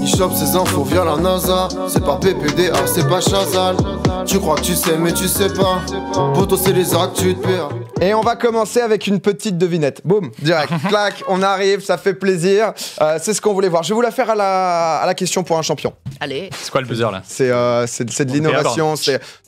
Il chope ses infos via la NASA. C'est pas PPDA, c'est pas Chazal. Tu crois que tu sais, mais tu sais pas. Poto, c'est les actus tu Et on va commencer avec une petite devinette. Boum, direct, clac, on arrive, ça fait plaisir. Euh, c'est ce qu'on voulait voir. Je vais vous la faire à la, à la question pour un champion. Allez. C'est quoi le buzzer là C'est euh, de l'innovation.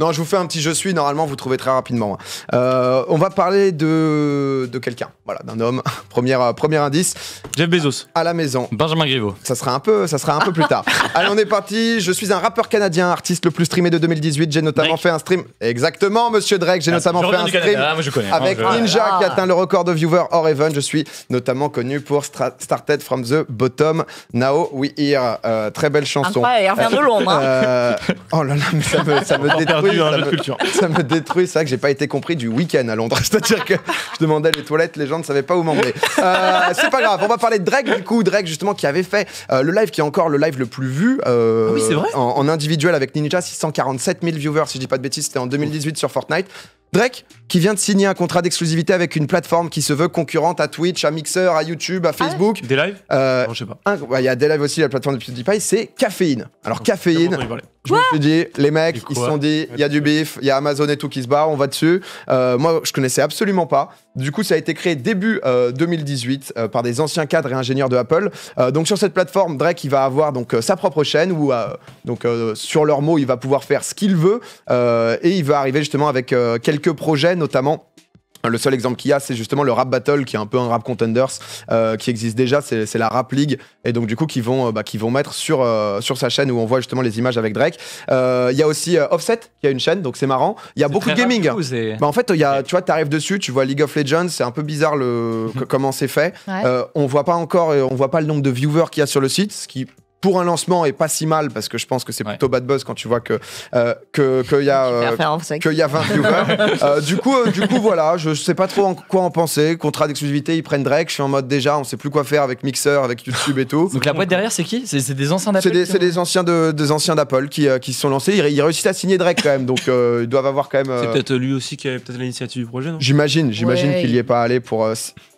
non, je vous fais un petit je suis. Normalement, vous trouvez très rapidement. Hein. Euh, on va parler de de quelqu'un voilà, d'un homme. Première, euh, premier indice. Jeff Bezos. À la maison. Benjamin Griveaux. Ça sera un peu, ça sera un peu plus tard. Allez, on est parti. Je suis un rappeur canadien, artiste le plus streamé de 2018. J'ai notamment fait un stream. Exactement, monsieur Drake. J'ai ah, notamment fait un stream hein, avec ah, Ninja ah. qui atteint le record de viewers hors even. Je suis notamment connu pour Started from the Bottom. Now We Hear. Euh, très belle chanson. Ouais, revient de Londres. Hein. Euh, oh là là, mais ça me, ça me détruit. ça me- ça me détruit. C'est vrai que j'ai pas été compris du week-end à Londres. C'est-à-dire que je demandais les toilettes, les gens ne savait pas où m'emmener. Euh, c'est pas grave, on va parler de Drake du coup. Drake justement qui avait fait euh, le live qui est encore le live le plus vu euh, ah En, individuel avec Ninja, 647 000 viewers si je dis pas de bêtises, c'était en 2018 sur Fortnite. Drake, qui vient de signer un contrat d'exclusivité avec une plateforme qui se veut concurrente à Twitch, à Mixer, à YouTube, à ah Facebook. Des lives euh, Non, je sais pas. Il y a des lives aussi, la plateforme de PewDiePie, c'est Caféine. Alors, ah, Caféine, je me suis dit, les mecs, ils se sont dit, il y a du bif, il y a Amazon et tout qui se barre, on va dessus. Euh, moi, je connaissais absolument pas. Du coup, ça a été créé début 2018 euh, par des anciens cadres et ingénieurs de Apple. donc, sur cette plateforme, Drake, il va avoir donc sa propre chaîne où, donc, sur leurs mots, il va pouvoir faire ce qu'il veut et il va arriver justement avec quelques projets, notamment le seul exemple qu'il y a, c'est justement le Rap Battle, qui est un peu un Rap Contenders, euh, qui existe déjà, c'est la Rap League, et donc du coup, qui vont, euh, bah, qui vont mettre sur, euh, sur sa chaîne où on voit justement les images avec Drake. Il y a aussi Offset, qui a une chaîne, donc c'est marrant. Il y a beaucoup de gaming. Bah, en fait, y a, tu vois, arrives dessus, tu vois League of Legends, c'est un peu bizarre le, mhm. comment c'est fait. on voit pas encore, on voit pas le nombre de viewers qu'il y a sur le site, ce qui pour un lancement et pas si mal parce que je pense que c'est plutôt bad buzz quand tu vois que euh, que qu'il y a 20 euh, viewers. Euh, du coup du coup voilà, je, ne sais pas trop en quoi en penser. Contrat d'exclusivité, ils prennent Drake. Je suis en mode déjà, on sait plus quoi faire avec Mixer, avec YouTube et tout. Donc la boîte derrière c'est qui c'est, des anciens d'Apple. C'est des, anciens de, des anciens d'Apple qui qui se sont lancés. Ils, réussissent à signer Drake quand même, donc ils doivent avoir quand même. C'est peut-être lui aussi qui avait peut-être l'initiative du projet. J'imagine, j'imagine qu'il n'y est pas allé pour.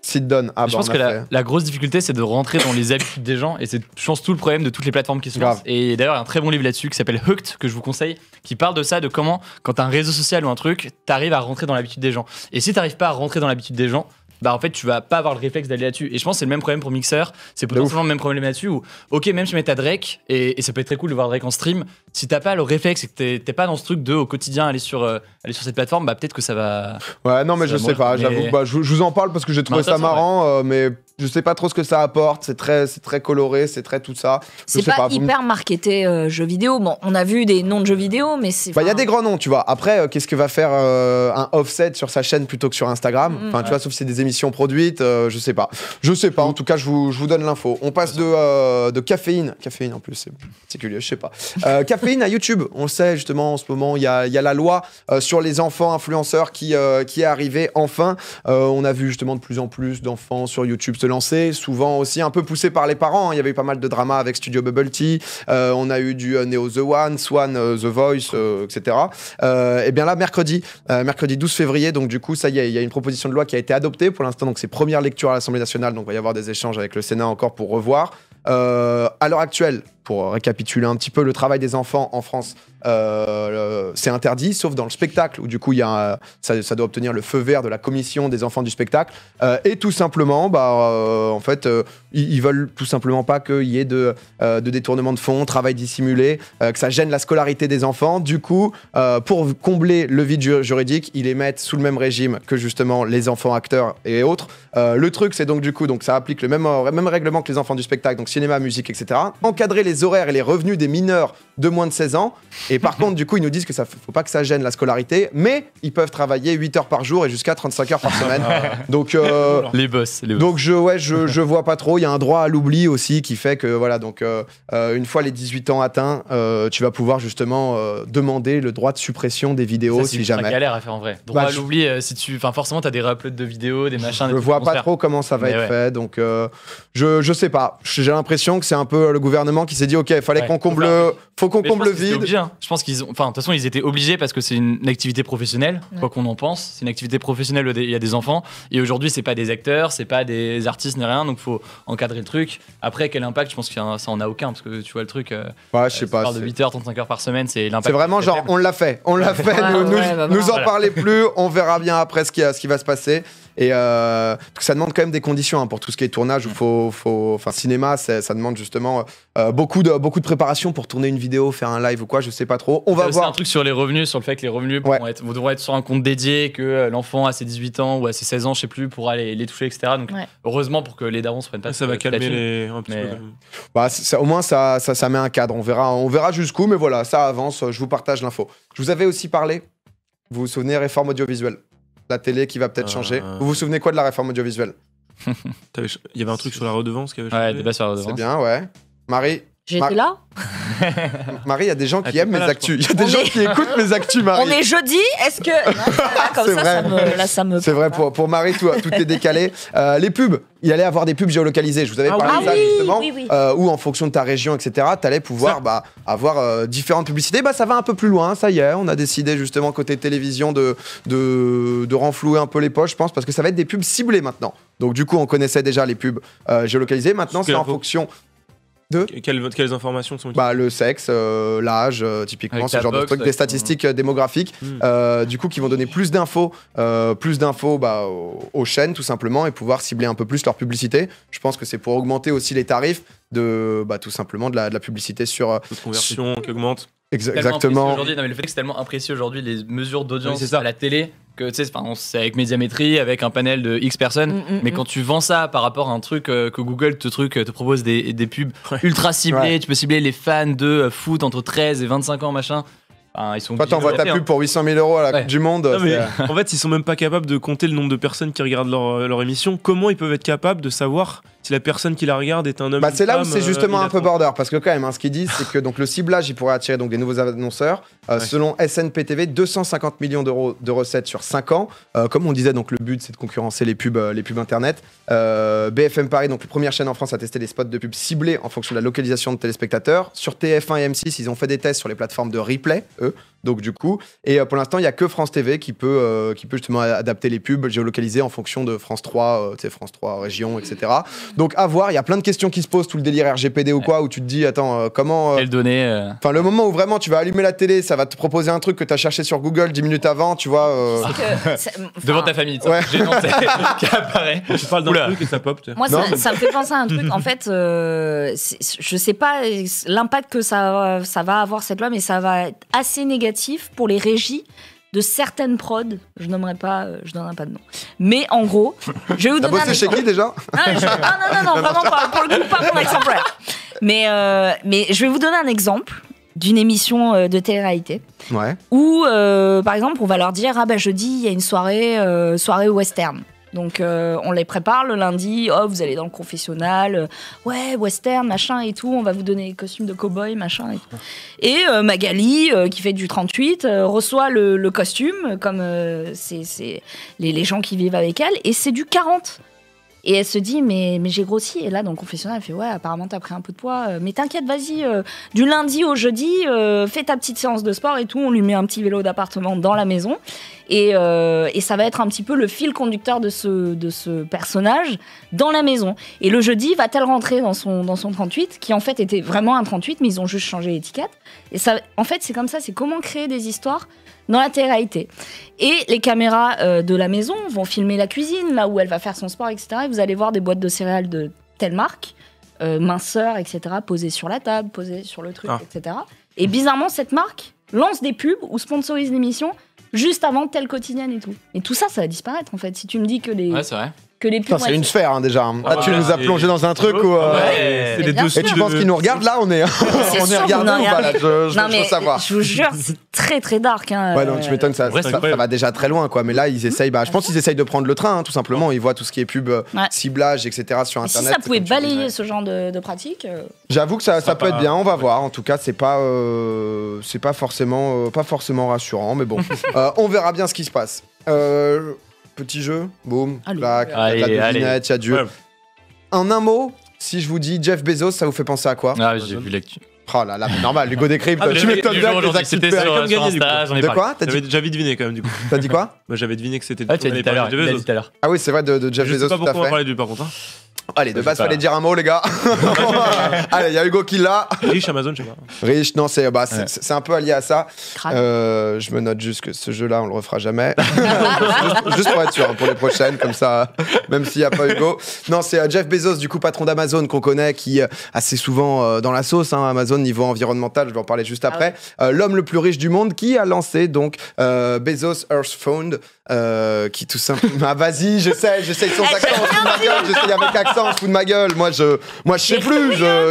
Ah, je bah, pense que la, grosse difficulté, c'est de rentrer dans les habitudes des gens. Et c'est, je pense, tout le problème de toutes les plateformes qui se lancent. Et d'ailleurs, il y a un très bon livre là-dessus qui s'appelle Hooked, que je vous conseille, qui parle de ça, de comment, quand t'as un réseau social ou un truc, t'arrives à rentrer dans l'habitude des gens. Et si t'arrives pas à rentrer dans l'habitude des gens, bah en fait tu vas pas avoir le réflexe d'aller là-dessus et je pense c'est le même problème pour Mixer c'est potentiellement le même problème là-dessus où ok même si je mets ta Drake et, et, ça peut être très cool de voir Drake en stream si t'as pas le réflexe et que t'es pas dans ce truc de au quotidien aller sur, euh, aller sur cette plateforme, bah peut-être que ça va. Ouais, non, mais je sais pas, bah, je, vous en parle parce que j'ai trouvé ça marrant, euh, mais je sais pas trop ce que ça apporte. C'est très, très coloré, c'est très tout ça. C'est pas, pas, hyper marketé euh, jeux vidéo. Bon, on a vu des noms de jeux vidéo, mais c'est. Bah, il y a des grands noms, tu vois. Après, qu'est-ce que va faire un offset sur sa chaîne plutôt que sur Instagram mm. Enfin, tu vois, sauf si c'est des émissions produites, je sais pas. Je sais pas, en tout cas, je vous, je vous donne l'info. On passe de, de caféine. Caféine en plus, c'est particulier, je sais pas à YouTube. On le sait justement en ce moment, il y a, la loi euh, sur les enfants influenceurs qui, euh, qui est arrivée enfin. Euh, on a vu justement de plus en plus d'enfants sur YouTube se lancer, souvent aussi un peu poussés par les parents. Hein. Il y avait eu pas mal de dramas avec Studio Bubble Tea. on a eu du Neo The One, Swan The Voice, etc. et bien là, mercredi, mercredi 12 février, donc du coup, ça y est, il y a une proposition de loi qui a été adoptée pour l'instant. Donc c'est première lecture à l'Assemblée nationale, donc il va y avoir des échanges avec le Sénat encore pour revoir. à l'heure actuelle, pour récapituler un petit peu, le travail des enfants en France, euh, c'est interdit, sauf dans le spectacle, où du coup, y a ça, doit obtenir le feu vert de la commission des enfants du spectacle. Euh, et tout simplement, bah, euh, en fait, ils, veulent tout simplement pas qu'il y ait de, de détournement de fonds, travail dissimulé, que ça gêne la scolarité des enfants. Du coup, pour combler le vide juridique, ils les mettent sous le même régime que justement les enfants acteurs et autres. le truc, c'est donc du coup, donc ça applique le même, même règlement que les enfants du spectacle, donc cinéma, musique, etc. Encadrer les les horaires et les revenus des mineurs de moins de 16 ans. Et par contre, du coup, ils nous disent que ça faut pas que ça gêne la scolarité, mais ils peuvent travailler 8 heures par jour et jusqu'à 35 heures par semaine. donc euh, les boss, Donc je ouais, je, je vois pas trop, il y a un droit à l'oubli aussi qui fait que voilà, donc euh, euh, une fois les 18 ans atteints, tu vas pouvoir justement demander le droit de suppression des vidéos si jamais. C'est galère à faire en vrai. Droit bah, à l'oubli si tu enfin forcément tu as des uploads de vidéos, des machins Je vois pas trop comment ça va être fait donc je je sais pas. J'ai l'impression que c'est un peu le gouvernement qui j'ai dit, OK, il fallait qu'on comble, faut, qu'on comble le vide. Hein. Je pense qu'ils ont, enfin, de toute façon, ils étaient obligés parce que c'est une activité professionnelle, quoi qu'on en pense. C'est une activité professionnelle où il y a des enfants. Et aujourd'hui, c'est pas des acteurs, c'est pas des artistes ni rien. Donc, faut encadrer le truc. Après, quel impact Je pense que ça en a aucun parce que tu vois le truc. Euh, ouais, je sais pas. de 8 h 35 h par semaine, c'est l'impact. C'est vraiment genre, on l'a fait, on l'a fait. Ah nous, nous, bah bah en parlez plus. On verra bien après ce qui, ce qui va se passer. Et euh, ça demande quand même des conditions hein, pour tout ce qui est tournage. ou Faut, faut, enfin, cinéma, ça demande justement euh, beaucoup, de, beaucoup de préparation pour tourner une vidéo, faire un live ou quoi, je sais pas trop. On va voir. un truc sur les revenus, sur le fait que les revenus ouais. être, vous devrez être sur un compte dédié, que euh, l'enfant à ses 18 ans ou à ses 16 ans, je sais plus, pourra les, les toucher, etc. Donc heureusement pour que les darons se prennent pas. Ça va calmer les. au moins, ça, ça, ça, met un cadre. On verra, on verra jusqu'où, mais voilà, ça avance. Je vous partage l'info. Je vous avais aussi parlé, vous vous souvenez, réforme audiovisuelle la télé qui va peut-être euh. changer. Vous vous souvenez quoi de la réforme audiovisuelle Il y avait un truc sur la redevance qui avait sur la redevance. C'est bien, ouais. Marie. J'étais là Marie, il y a des gens qui aiment mes actus. Il y a des gens qui écoutent mes actus, Marie. On est jeudi, est-ce que. C'est vrai, pour, Marie, tout, est décalé. Euh, les pubs, il allait avoir des pubs géolocalisées. Je vous avais ah parlé de ça, justement. Oui, euh, en fonction de ta région, etc., tu allais pouvoir bah, avoir euh, différentes publicités. Bah, ça va un peu plus loin, ça y est. On a décidé, justement, côté télévision, de, de renflouer un peu les poches, je pense, parce que ça va être des pubs ciblées maintenant. Donc, du coup, on connaissait déjà les pubs géolocalisées. Maintenant, c'est en fonction de quelles, quelles, informations sont bah, Le sexe, euh, l'âge, euh, typiquement, ce genre de trucs, des statistiques euh, démographiques, hmm. du coup, qui vont donner plus d'infos, plus d'infos bah, aux, chaînes, tout simplement, et pouvoir cibler un peu plus leur publicité. Je pense que c'est pour augmenter aussi les tarifs de bah, tout simplement de la, de la publicité sur. conversion qui augmente Exactement. Aujourd'hui, le fait que c'est tellement apprécié aujourd'hui les mesures d'audience à la télé que tu sais, c'est avec médiamétrie, avec un panel de X personnes. Mm, mm, mais quand mm. tu vends ça par rapport à un truc euh, que Google te truc euh, te propose des, pubs ultra ciblées, tu peux cibler les fans de euh, foot entre 13 et 25 ans, machin. ils sont pas t'envoies ta pub hein. pour 800 000 euros à la Coupe du Monde. en fait, ils sont même pas capables de compter le nombre de personnes qui regardent leur, leur émission. Comment ils peuvent être capables de savoir si la personne qui la regarde est un homme. Bah, c'est là où c'est euh, justement un peu border, parce que quand même, hein, ce qu'ils disent, c'est que donc, le ciblage, il pourrait attirer donc, des nouveaux annonceurs. Euh, selon SNPTV, 250 millions d'euros de recettes sur 5 ans. Euh, comme on disait, donc, le but, c'est de concurrencer les pubs, les pubs Internet. BFM Paris, donc la première chaîne en France à tester des spots de pubs ciblés en fonction de la localisation de téléspectateurs. Sur TF1 et M6, ils ont fait des tests sur les plateformes de replay, eux. Donc du coup, et euh, pour l'instant, il n'y a que France TV qui peut, euh, qui peut justement adapter les pubs géolocalisées en fonction de France 3, euh, France 3 région, etc. Donc à voir, il y a plein de questions qui se posent, tout le délire RGPD ou quoi, où tu te dis, attends, comment... Quelle données Enfin, le moment où vraiment tu vas allumer la télé, ça va te proposer un truc que tu as cherché sur Google 10 minutes avant, tu vois... Devant ta famille, qui apparaît. Tu parles d'un truc et ça pop. Moi, ça, me fait penser à un truc, en fait, je sais pas l'impact que ça, ça va avoir cette loi, mais ça va être assez négatif pour les régies de certaines prods, je nommerai pas, euh, je donnerai pas de nom. Mais en gros, je vais vous donner. T'as bossé chez qui déjà non, non, non, vraiment pas. Pour le coup, pas pour Mais, euh, mais je vais vous donner un exemple d'une émission euh, de télé-réalité. Où, par exemple, on va leur dire Ah, bah, jeudi, il y a une soirée, soirée western. Donc euh, on les prépare le lundi, oh vous allez dans le confessionnal, euh, ouais western machin et tout, on va vous donner les costumes de cow-boy, machin et tout. Et euh, Magali qui fait du 38 reçoit le, costume comme c'est les, gens qui vivent avec elle et c'est du 40. Et elle se dit, mais, mais j'ai grossi. Et là, dans le confessionnal, elle fait, ouais, apparemment, t'as pris un peu de poids. Euh, mais t'inquiète, vas-y, euh, du lundi au jeudi, euh, fais ta petite séance de sport et tout. On lui met un petit vélo d'appartement dans la maison. Et, ça va être un petit peu le fil conducteur de ce, de ce personnage dans la maison. Et le jeudi, va-t-elle rentrer dans son, dans son 38, qui en fait était vraiment un 38, mais ils ont juste changé l'étiquette. Et ça, en fait, c'est comme ça, c'est comment créer des histoires dans l'intégralité. Et les caméras euh, de la maison vont filmer la cuisine, là où elle va faire son sport, etc. Et vous allez voir des boîtes de céréales de telle marque, euh, minceur, etc., posées sur la table, posées sur le truc, ah. etc. Et bizarrement, cette marque lance des pubs ou sponsorise l'émission juste avant telle quotidienne et tout. Et tout ça, ça va disparaître en fait. Si tu me dis que les, ouais, c'est vrai les C'est une sphère hein, déjà. là, ah ah, tu nous as plongé dans un truc ou. Euh, et, les deux tu penses qu'ils nous regardent là On est, on est pas là, je, Je vous jure, c'est très très dark. Hein. ouais, non, tu m'étonnes, ça, ça, va déjà très loin quoi. Mais là, ils essayent. Bah, je pense qu'ils essayent de prendre le train, hein, tout simplement. Ils voient tout ce qui est pub, euh, ciblage, etc. sur Internet. si ça pouvait balayer ce genre de, de pratique. Euh, J'avoue que ça, peut être bien. On va voir. En tout cas, c'est pas, c'est pas forcément, pas forcément rassurant. Mais bon, on verra bien ce qui se passe. Euh, Petit jeu, boum, clac, a la devinette, il y a du... En un mot, si je vous dis Jeff Bezos, ça vous fait penser à quoi Ah, j'ai vu l'actu. Oh là là, normal, Lugo Décrypte, ah, tu m'étonnes bien que les activités sur, sur Insta, j'en ai De quoi J'avais deviné quand même du coup. T'as dit quoi j'avais deviné que c'était ah, tu as dit tout à l'heure. Ah oui, c'est vrai, de, de Jeff Bezos, tout à fait. Je sais pas pourquoi on parlait de lui par contre. Hein. Allez, de base, fallait dire un mot, les gars. Allez, il y a Hugo qui l'a. Riche, Amazon, je sais pas. Riche, non, c'est bah, un peu allié à ça. Euh, je me note juste que ce jeu-là, on le refera jamais. juste, pour être sûr, hein, pour les prochaines, comme ça, même s'il n'y a pas Hugo. Non, c'est euh, Jeff Bezos, du coup, patron d'Amazon, qu'on connaît, qui euh, assez souvent dans la sauce, hein, Amazon, niveau environnemental, je vais en parler juste ah après. L'homme le plus riche du monde qui a lancé donc Bezos Earth Fund. Euh, qui tout simplement. Ah, vas-y, j'essaie, j'essaie sans accent, je fous de ma gueule, j'essaie avec accent, je fous de ma gueule. Moi, je, moi, je sais plus. Je,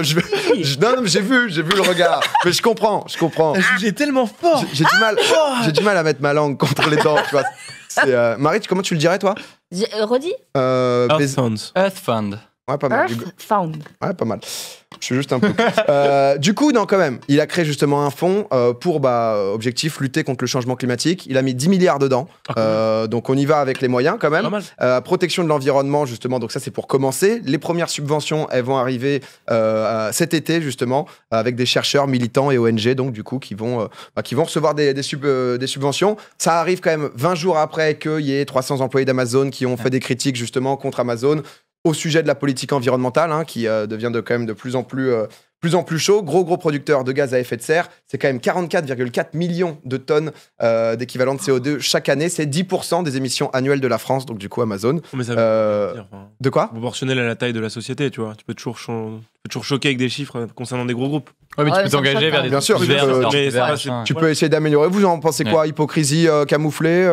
je, non, mais j'ai vu, j'ai vu le regard. Mais je comprends, je comprends. J'ai tellement fort. J'ai du mal, ah, oh. j'ai du mal à mettre ma langue contre les dents. Tu vois. Euh, Marie, comment tu le dirais toi Rodi Euh, Earth Earth Fund. Ouais, pas mal. Earth Found. Ouais, pas mal. Je suis juste un peu. Euh, du coup, non, quand même, il a créé justement un fonds euh, pour, bah, objectif, lutter contre le changement climatique. Il a mis 10 milliards dedans. Ah, euh, donc, on y va avec les moyens quand même. protection de l'environnement, justement. Donc, ça, c'est pour commencer. Les premières subventions, elles vont arriver cet été, justement, avec des chercheurs, militants et ONG, donc, du coup, qui vont, bah, qui vont recevoir des, sub, des, subventions. Ça arrive quand même 20 jours après qu'il y ait 300 employés d'Amazon qui ont fait des critiques, justement, contre Amazon au sujet de la politique environnementale, hein, qui euh, devient de, quand même de plus en plus euh, plus en plus chaud, gros gros producteur de gaz à effet de serre, c'est quand même 44,4 millions de tonnes euh, d'équivalent de CO2 chaque année, c'est 10% des émissions annuelles de la France, donc du coup Amazon. Oh, euh, de quoi Proportionnel à la taille de la société, tu vois, tu peux toujours, toujours choquer avec des chiffres euh, concernant des gros groupes. Ouais, mais tu peux t'engager vers hein. des Bien sûr, tu, peux essayer d'améliorer. Vous en pensez quoi Hypocrisie camouflée,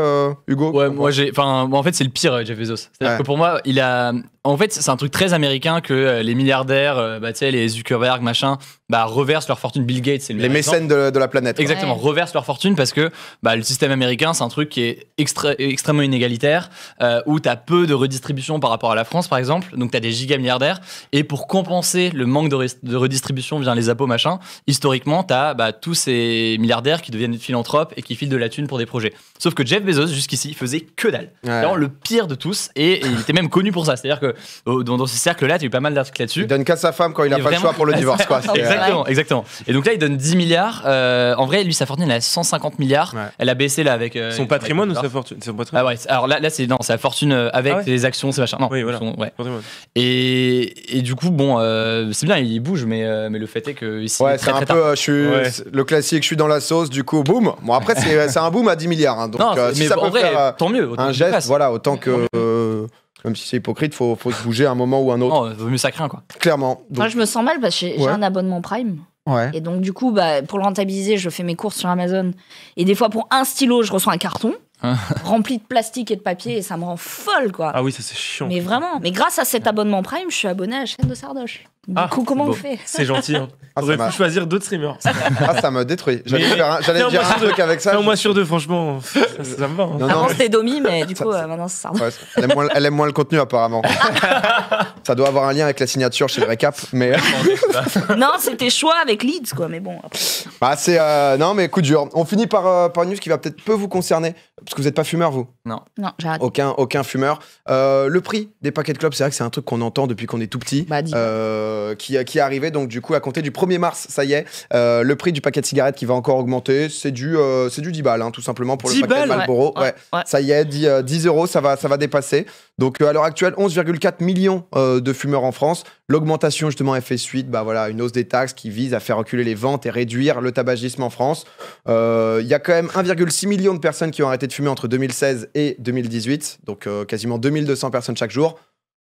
Hugo Ouais, moi j'ai, enfin, en fait c'est le pire Jeff Bezos. C'est-à-dire que pour moi, il a, en fait c'est un truc très américain que les milliardaires, bah, tu sais, les Zuckerberg, machin machin, bah, reversent leur fortune. Bill Gates, c'est le Les mécènes de, la planète. Exactement, reverse reversent leur fortune parce que bah, le système américain, c'est un truc qui est extrêmement inégalitaire, euh, où tu as peu de redistribution par rapport à la France, par exemple. Donc, tu as des giga milliardaires. Et pour compenser le manque de, redistribution via les impôts, machin, historiquement, tu as bah, tous ces milliardaires qui deviennent philanthropes et qui filent de la thune pour des projets. Sauf que Jeff Bezos, jusqu'ici, faisait que dalle. le pire de tous. Et, il était même connu pour ça. C'est-à-dire que dans, ce ces cercles-là, tu as eu pas mal d'articles là-dessus. Il donne qu'à sa femme quand il a pas le choix pour le divorce. Euh, exactement, exactement. Et donc là, il donne 10 milliards. Euh, en vrai, lui, sa fortune, elle a 150 milliards. Elle a baissé là avec. Euh, son patrimoine ou sa fortune Son patrimoine. Ah ouais, alors là, là c'est non, sa fortune avec ah les actions, c'est machin. Non, oui, voilà. et, et, du coup, bon, c'est bien, il bouge, mais, mais le fait est que ici. Ouais, c'est un peu. Je suis, Le classique, je suis dans la sauce, du coup, boum. Bon, après, c'est un boom à 10 milliards. Hein, donc, mais ça en peut vrai, faire, tant mieux. Un geste, voilà, autant que même si c'est hypocrite, il faut se bouger à un moment ou un autre. Non, vaut mieux ça quoi. Clairement. Moi, je me sens mal parce que j'ai un abonnement Prime. Ouais. Et donc, du coup, bah, pour le rentabiliser, je fais mes courses sur Amazon. Et des fois, pour un stylo, je reçois un carton. rempli de plastique et de papier et ça me rend folle quoi. Ah oui, ça c'est chiant. Mais vraiment, mais grâce à cet abonnement Prime, je suis abonné à la chaîne de Sardoche. Du ah, coup, comment on fait C'est gentil. Hein. Ah, choisir d'autres streamers. ah, ça me détruit. J'allais un... dire, un truc avec ça. Non, moi sur deux, franchement, ça, me va. Hein. Non, Avant, mais... c'était Domi, mais du coup, euh, maintenant, c'est Sardoche. elle, aime moins, le contenu, apparemment. ça doit avoir un lien avec la signature chez le récap, mais. non, c'était choix avec Leeds, quoi, mais bon. Bah, c'est. Euh, non, mais coup dur. On finit par, euh, par une news qui va peut-être peu vous concerner. Parce que vous n'êtes pas fumeur, vous Non. Non, j'arrête. Aucun, aucun fumeur. Euh, le prix des paquets de clopes, c'est vrai que c'est un truc qu'on entend depuis qu'on est tout petit. Bah, euh, qui, qui est arrivé, donc du coup, à compter du 1er mars, ça y est, euh, le prix du paquet de cigarettes qui va encore augmenter, c'est du, c'est du 10 balles, hein, tout simplement, pour le paquet de Marlboro. Ça y est, 10, 10, euros, ça va, ça va dépasser. Donc euh, à l'heure actuelle, 11,4 millions euh, de fumeurs en France. L'augmentation justement fait suite, bah voilà, une hausse des taxes qui vise à faire reculer les ventes et réduire le tabagisme en France. Euh, il y a quand même 1,6 million de personnes qui ont arrêté de fumer entre 2016 et 2018, donc quasiment 2200 personnes chaque jour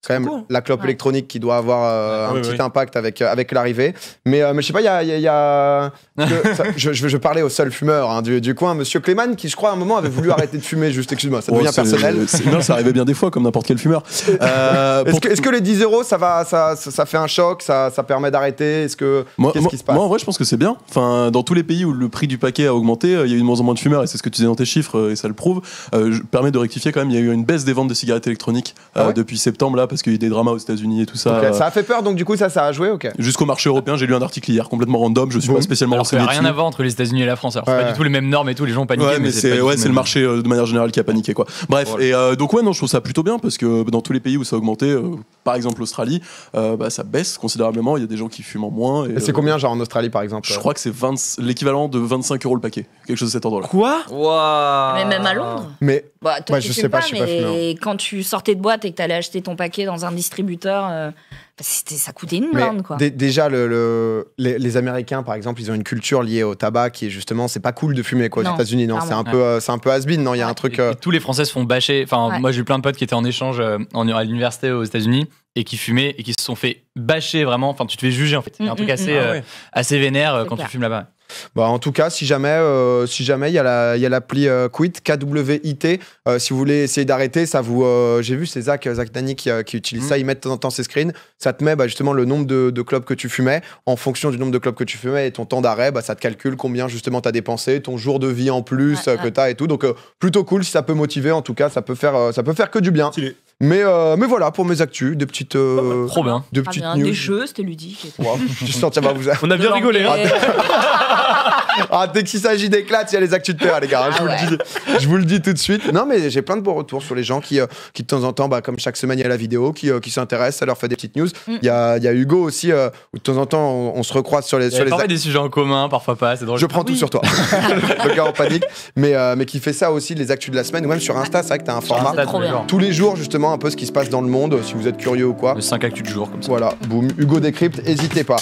quand même la clope électronique qui doit avoir euh, un petit impact avec, euh, avec l'arrivée. Mais, euh, mais je sais pas, il y a. je, je, je, parlais au seul fumeur hein, du, du, coin, monsieur Clément, qui je crois à un moment avait voulu arrêter de fumer, juste excuse-moi, ça oh, devient personnel. Non, ça arrivait bien des fois, comme n'importe quel fumeur. est-ce, que, les 10 euros, ça, va, ça, ça, fait un choc, ça, ça permet d'arrêter Est-ce que, qu'est-ce qui se passe Moi, en vrai, je pense que c'est bien. Enfin, dans tous les pays où le prix du paquet a augmenté, il y a eu de moins en moins de fumeurs, et c'est ce que tu disais dans tes chiffres, et ça le prouve. je permets de rectifier quand même, il y a eu une baisse des ventes de cigarettes électroniques ah depuis septembre, là, parce qu'il y a des dramas aux États-Unis et tout ça. Ça a fait peur, donc du coup, ça, ça a joué, ok. Jusqu'au marché européen, j'ai lu un article hier complètement random, je suis pas spécialement renseigné. a rien à voir entre les États-Unis et la France, c'est pas du tout les mêmes normes et tout, les gens ont Ouais, mais, c'est le marché euh, de manière générale qui a paniqué, quoi. Bref, et euh, donc, ouais, non, je trouve ça plutôt bien parce que euh, dans tous les pays où ça a augmenté, par exemple l'Australie, bah, ça baisse considérablement, il y a des gens qui fument moins. Et, c'est combien, genre en Australie par exemple Je crois que c'est l'équivalent de 25 euros le paquet, quelque chose de cet ordre-là. Quoi Mais même à Londres Mais bah, je sais pas, mais quand tu sortais de boîte et que tu allais acheter ton paquet dans un distributeur, euh, bah, c'était ça coûtait une blinde. Quoi. Déjà, le, les, Américains, par exemple, ils ont une culture liée au tabac qui est justement, c'est pas cool de fumer quoi, aux États-Unis. Non, c'est un, peu, euh, c'est un peu has-been. Non, il y a un truc. Euh, tous les Français se font bâcher. Enfin, moi, j'ai eu plein de potes qui étaient en échange en, à l'université aux États-Unis et qui fumaient et qui se sont fait bâcher vraiment. Enfin, tu te fais juger en fait. Il mm, y un truc mm, assez, mm. Ah assez vénère quand tu fumes là-bas. Bah, en tout cas, si jamais euh, si jamais il y a l'appli euh, Quit KWIT, euh, si vous voulez essayer d'arrêter, ça vous j'ai vu c'est Zach Zach Dani qui, utilise mm. ça, ils mettent de temps en temps ses screens, ça te met bah, justement le nombre de, clubs que tu fumais en fonction du nombre de clubs que tu fumais et ton temps d'arrêt, bah, ça te calcule combien justement tu as dépensé, ton jour de vie en plus que tu as et tout. Donc plutôt cool si ça peut motiver en tout cas, ça peut faire ça peut faire que du bien. Mais, euh, mais voilà, pour mes actus, des petites. Euh, oh, bah, trop bien. Ah, des petites news. jeux, c'était ludique. je bah, vous. On a bien rigolé. Hein. Ah, dès qu'il s'agit d'éclats, il y a les actus de PA, les gars. Hein, je, ah vous le dis, je vous le dis tout de suite. Non, mais j'ai plein de bons retours sur les gens qui, euh, qui de temps en temps, bah, comme chaque semaine, il y a la vidéo, qui, qui s'intéressent, ça leur fait des petites news. Mm. Il y, a, y a Hugo aussi, où de temps en temps, on, se recroise sur les. Sur les a des sujets en commun, parfois pas, c'est drôle. je prends tout sur toi. le gars en panique. Mais, mais qui fait ça aussi, les actus de la semaine, ou même sur Insta, c'est vrai que t'as un format. Ah, Tous les jours, justement, un peu ce qui se passe dans le monde, si vous êtes curieux ou quoi. le 5 actus du jour, comme ça. Voilà, boum, Hugo décrypte, n'hésitez pas.